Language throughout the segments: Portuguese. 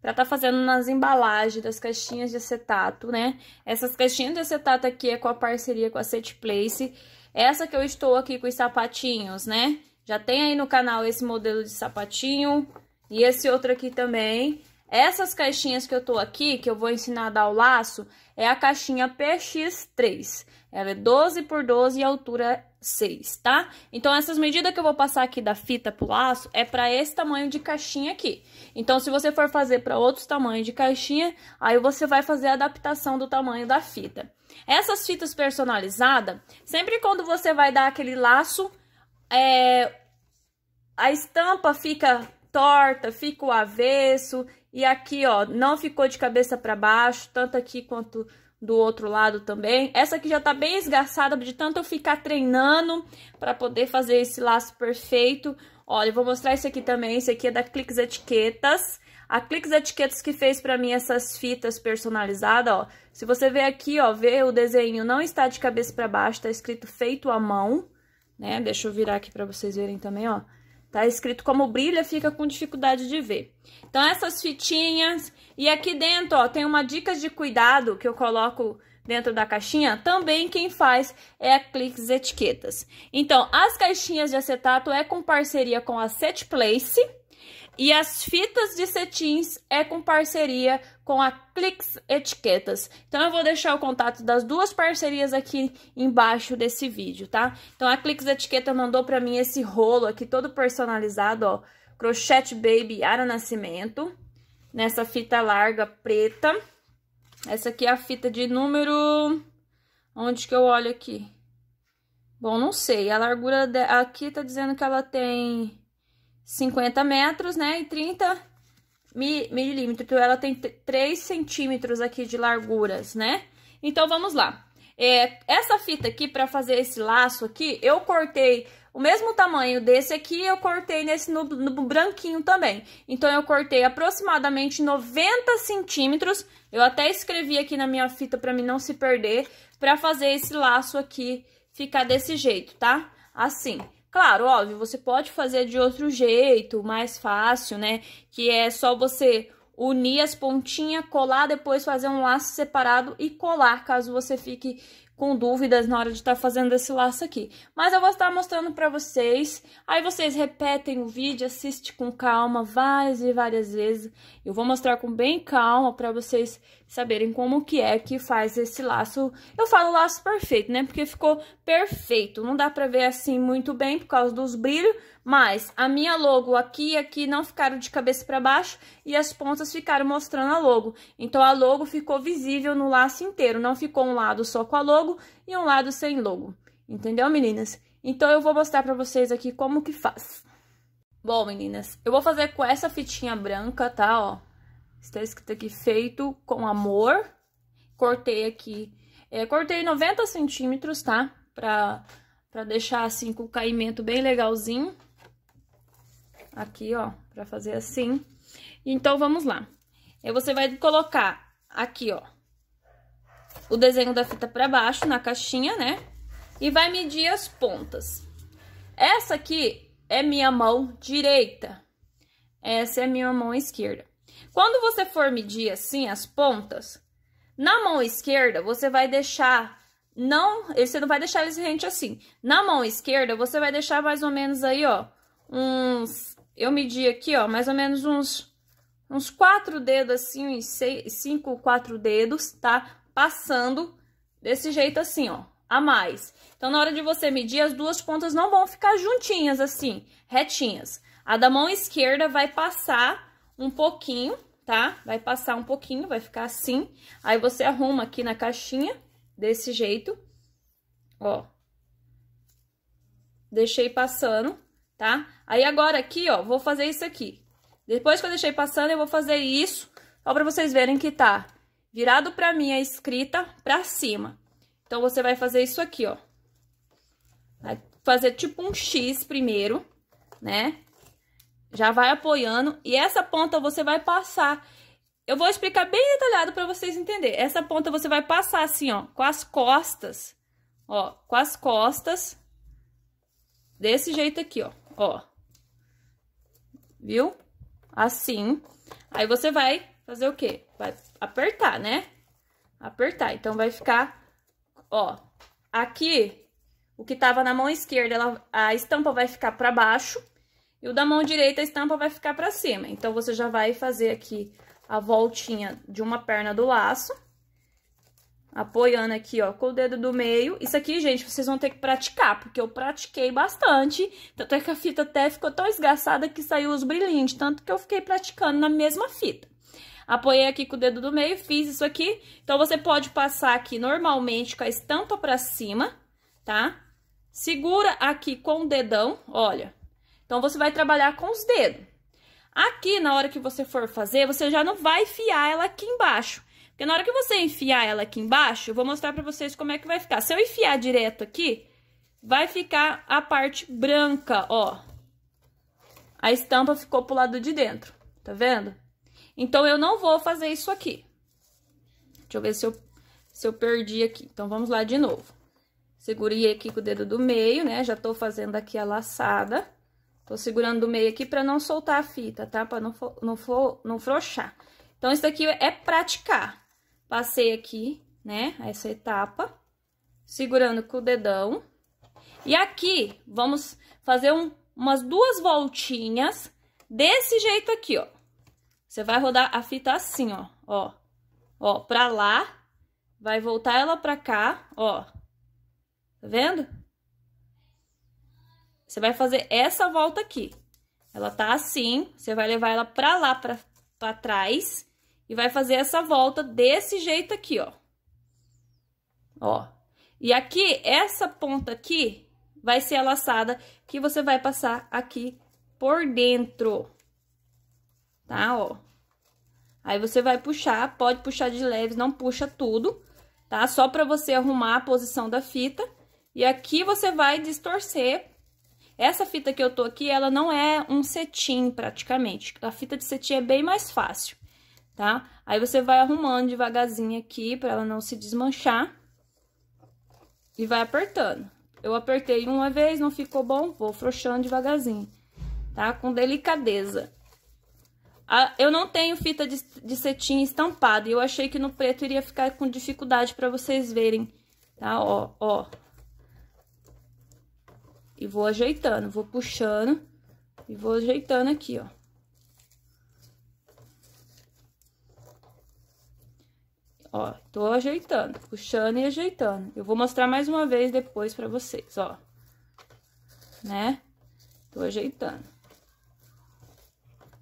para estar tá fazendo nas embalagens das caixinhas de acetato, né? Essas caixinhas de acetato aqui é com a parceria com a Set Place. Essa que eu estou aqui com os sapatinhos, né? Já tem aí no canal esse modelo de sapatinho e esse outro aqui também. Essas caixinhas que eu tô aqui, que eu vou ensinar a dar o laço, é a caixinha PX3. Ela é 12 por 12 e a altura 6, tá? Então, essas medidas que eu vou passar aqui da fita pro laço é para esse tamanho de caixinha aqui. Então, se você for fazer para outros tamanhos de caixinha, aí você vai fazer a adaptação do tamanho da fita. Essas fitas personalizadas, sempre quando você vai dar aquele laço, é, a estampa fica torta, fica o avesso, e aqui, ó, não ficou de cabeça para baixo, tanto aqui quanto do outro lado também. Essa aqui já tá bem esgarçada de tanto eu ficar treinando para poder fazer esse laço perfeito. Olha, eu vou mostrar esse aqui também, esse aqui é da Clix Etiquetas. A Clix Etiquetas que fez para mim essas fitas personalizadas, ó. Se você ver aqui, ó, vê o desenho não está de cabeça para baixo, tá escrito feito à mão, né? Deixa eu virar aqui para vocês verem também, ó. Tá escrito como brilha, fica com dificuldade de ver. Então, essas fitinhas. E aqui dentro, ó, tem uma dica de cuidado que eu coloco dentro da caixinha. Também quem faz é a Etiquetas. Então, as caixinhas de acetato é com parceria com a Set Place e as fitas de cetins é com parceria com a Clix Etiquetas. Então eu vou deixar o contato das duas parcerias aqui embaixo desse vídeo, tá? Então a Clix Etiqueta mandou para mim esse rolo aqui todo personalizado, ó, crochete baby Ara Nascimento, nessa fita larga preta. Essa aqui é a fita de número onde que eu olho aqui? Bom, não sei. A largura de... aqui tá dizendo que ela tem 50 metros, né? E 30 milímetros. Então, ela tem 3 centímetros aqui de larguras, né? Então, vamos lá. É, essa fita aqui, para fazer esse laço aqui, eu cortei o mesmo tamanho desse aqui, eu cortei nesse no, no branquinho também. Então, eu cortei aproximadamente 90 centímetros. Eu até escrevi aqui na minha fita para mim não se perder, para fazer esse laço aqui ficar desse jeito, tá? Assim. Claro, óbvio, você pode fazer de outro jeito, mais fácil, né? Que é só você unir as pontinhas, colar, depois fazer um laço separado e colar, caso você fique com dúvidas na hora de estar tá fazendo esse laço aqui. Mas eu vou estar mostrando para vocês, aí vocês repetem o vídeo, assiste com calma várias e várias vezes. Eu vou mostrar com bem calma para vocês saberem como que é que faz esse laço. Eu falo laço perfeito, né? Porque ficou perfeito. Não dá pra ver assim muito bem por causa dos brilhos, mas a minha logo aqui é e aqui não ficaram de cabeça pra baixo e as pontas ficaram mostrando a logo. Então, a logo ficou visível no laço inteiro. Não ficou um lado só com a logo e um lado sem logo. Entendeu, meninas? Então, eu vou mostrar pra vocês aqui como que faz. Bom, meninas, eu vou fazer com essa fitinha branca, tá, ó, Está escrito aqui, feito com amor. Cortei aqui, é, cortei 90 centímetros, tá? Pra, pra deixar assim com o caimento bem legalzinho. Aqui, ó, pra fazer assim. Então, vamos lá. É, você vai colocar aqui, ó, o desenho da fita pra baixo na caixinha, né? E vai medir as pontas. Essa aqui é minha mão direita. Essa é minha mão esquerda. Quando você for medir assim as pontas, na mão esquerda você vai deixar não, você não vai deixar eles rente assim. Na mão esquerda você vai deixar mais ou menos aí, ó, uns eu medi aqui, ó, mais ou menos uns uns quatro dedos assim, seis, cinco, quatro dedos, tá? Passando desse jeito assim, ó, a mais. Então, na hora de você medir, as duas pontas não vão ficar juntinhas assim, retinhas. A da mão esquerda vai passar um pouquinho, tá? Vai passar um pouquinho, vai ficar assim. Aí você arruma aqui na caixinha, desse jeito, ó. Deixei passando, tá? Aí agora aqui, ó, vou fazer isso aqui. Depois que eu deixei passando, eu vou fazer isso, só pra vocês verem que tá virado pra mim a escrita pra cima. Então, você vai fazer isso aqui, ó. Vai fazer tipo um X primeiro, né? Já vai apoiando e essa ponta você vai passar. Eu vou explicar bem detalhado para vocês entenderem. Essa ponta você vai passar assim, ó, com as costas, ó, com as costas, desse jeito aqui, ó, ó. Viu? Assim. Aí você vai fazer o quê? Vai apertar, né? Apertar. Então, vai ficar, ó, aqui, o que tava na mão esquerda, ela, a estampa vai ficar pra baixo, e o da mão direita, a estampa vai ficar pra cima. Então, você já vai fazer aqui a voltinha de uma perna do laço. Apoiando aqui, ó, com o dedo do meio. Isso aqui, gente, vocês vão ter que praticar, porque eu pratiquei bastante. Tanto é que a fita até ficou tão esgaçada que saiu os brilhinhos, tanto que eu fiquei praticando na mesma fita. Apoiei aqui com o dedo do meio, fiz isso aqui. Então, você pode passar aqui normalmente com a estampa pra cima, tá? Segura aqui com o dedão, olha, então, você vai trabalhar com os dedos. Aqui, na hora que você for fazer, você já não vai enfiar ela aqui embaixo. Porque na hora que você enfiar ela aqui embaixo, eu vou mostrar pra vocês como é que vai ficar. Se eu enfiar direto aqui, vai ficar a parte branca, ó. A estampa ficou pro lado de dentro, tá vendo? Então, eu não vou fazer isso aqui. Deixa eu ver se eu, se eu perdi aqui. Então, vamos lá de novo. Segurei aqui com o dedo do meio, né? Já tô fazendo aqui a laçada. Tô segurando o meio aqui pra não soltar a fita, tá? Pra não, não, não frouxar. Então, isso daqui é praticar. Passei aqui, né, essa etapa, segurando com o dedão. E aqui, vamos fazer um, umas duas voltinhas desse jeito aqui, ó. Você vai rodar a fita assim, ó, ó, ó, pra lá, vai voltar ela pra cá, ó. Tá vendo? Você vai fazer essa volta aqui. Ela tá assim, você vai levar ela pra lá, pra, pra trás, e vai fazer essa volta desse jeito aqui, ó. Ó. E aqui, essa ponta aqui vai ser a laçada que você vai passar aqui por dentro. Tá, ó. Aí você vai puxar, pode puxar de leves, não puxa tudo, tá? Só pra você arrumar a posição da fita. E aqui você vai distorcer essa fita que eu tô aqui, ela não é um cetim praticamente. A fita de cetim é bem mais fácil, tá? Aí você vai arrumando devagarzinho aqui pra ela não se desmanchar. E vai apertando. Eu apertei uma vez, não ficou bom, vou frouxando devagarzinho, tá? Com delicadeza. eu não tenho fita de, de cetim estampada e eu achei que no preto iria ficar com dificuldade pra vocês verem, tá? Ó, ó, e vou ajeitando, vou puxando e vou ajeitando aqui, ó. Ó, tô ajeitando, puxando e ajeitando. Eu vou mostrar mais uma vez depois pra vocês, ó. Né? Tô ajeitando.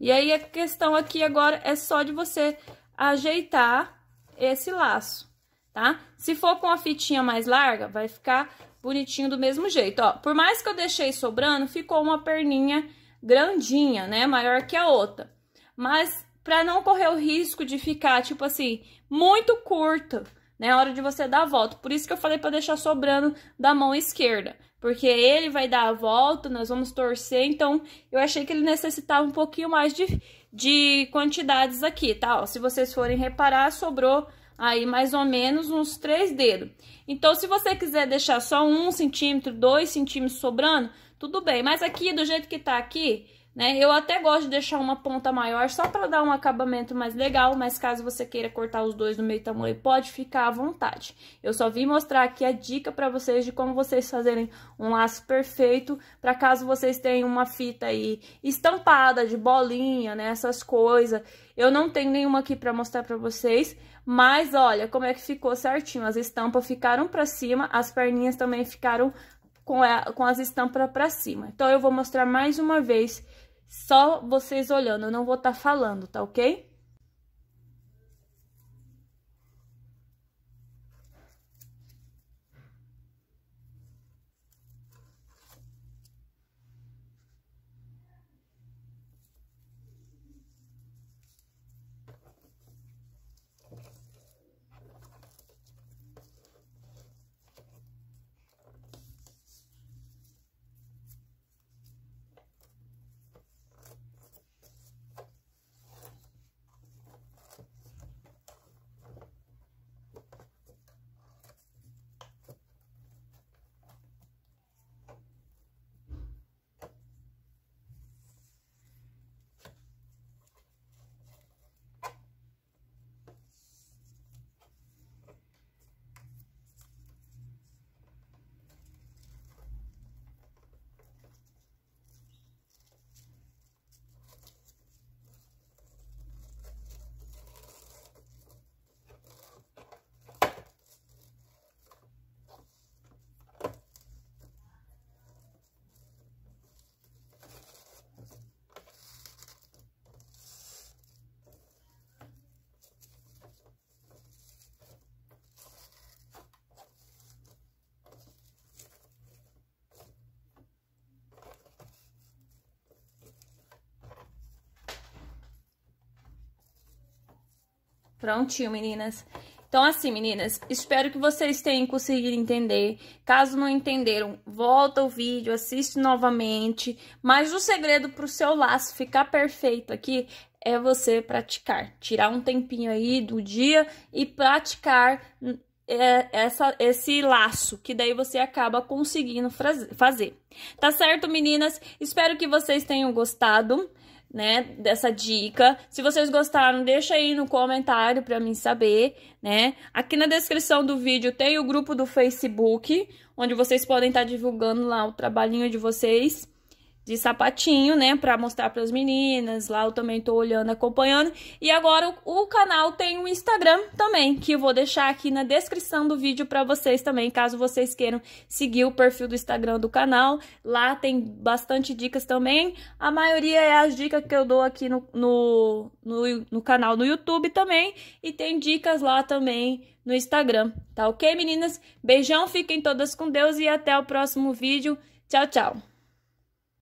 E aí, a questão aqui agora é só de você ajeitar esse laço, tá? Se for com a fitinha mais larga, vai ficar bonitinho do mesmo jeito, ó. Por mais que eu deixei sobrando, ficou uma perninha grandinha, né? Maior que a outra. Mas para não correr o risco de ficar, tipo assim, muito curta, né? A hora de você dar a volta. Por isso que eu falei para deixar sobrando da mão esquerda. Porque ele vai dar a volta, nós vamos torcer. Então, eu achei que ele necessitava um pouquinho mais de, de quantidades aqui, tá? Ó, se vocês forem reparar, sobrou aí mais ou menos uns três dedos. Então, se você quiser deixar só um centímetro, dois centímetros sobrando, tudo bem. Mas aqui, do jeito que tá aqui, né, eu até gosto de deixar uma ponta maior só pra dar um acabamento mais legal, mas caso você queira cortar os dois do meio tamanho, pode ficar à vontade. Eu só vim mostrar aqui a dica pra vocês de como vocês fazerem um laço perfeito, pra caso vocês tenham uma fita aí estampada de bolinha, né, essas coisas. Eu não tenho nenhuma aqui pra mostrar pra vocês, mas olha como é que ficou certinho, as estampas ficaram pra cima, as perninhas também ficaram com, a, com as estampas pra cima. Então, eu vou mostrar mais uma vez, só vocês olhando, eu não vou estar tá falando, tá ok? Prontinho, meninas. Então, assim, meninas, espero que vocês tenham conseguido entender. Caso não entenderam, volta o vídeo, assiste novamente. Mas o segredo para o seu laço ficar perfeito aqui é você praticar. Tirar um tempinho aí do dia e praticar é, essa, esse laço, que daí você acaba conseguindo fazer. Tá certo, meninas? Espero que vocês tenham gostado né, dessa dica. Se vocês gostaram, deixa aí no comentário para mim saber, né? Aqui na descrição do vídeo tem o grupo do Facebook, onde vocês podem estar tá divulgando lá o trabalhinho de vocês de sapatinho, né, para mostrar para as meninas. Lá eu também tô olhando, acompanhando. E agora o, canal tem um Instagram também, que eu vou deixar aqui na descrição do vídeo para vocês também, caso vocês queiram seguir o perfil do Instagram do canal. Lá tem bastante dicas também. A maioria é as dicas que eu dou aqui no, no, no, no canal no YouTube também. E tem dicas lá também no Instagram, tá ok, meninas? Beijão, fiquem todas com Deus e até o próximo vídeo. Tchau, tchau!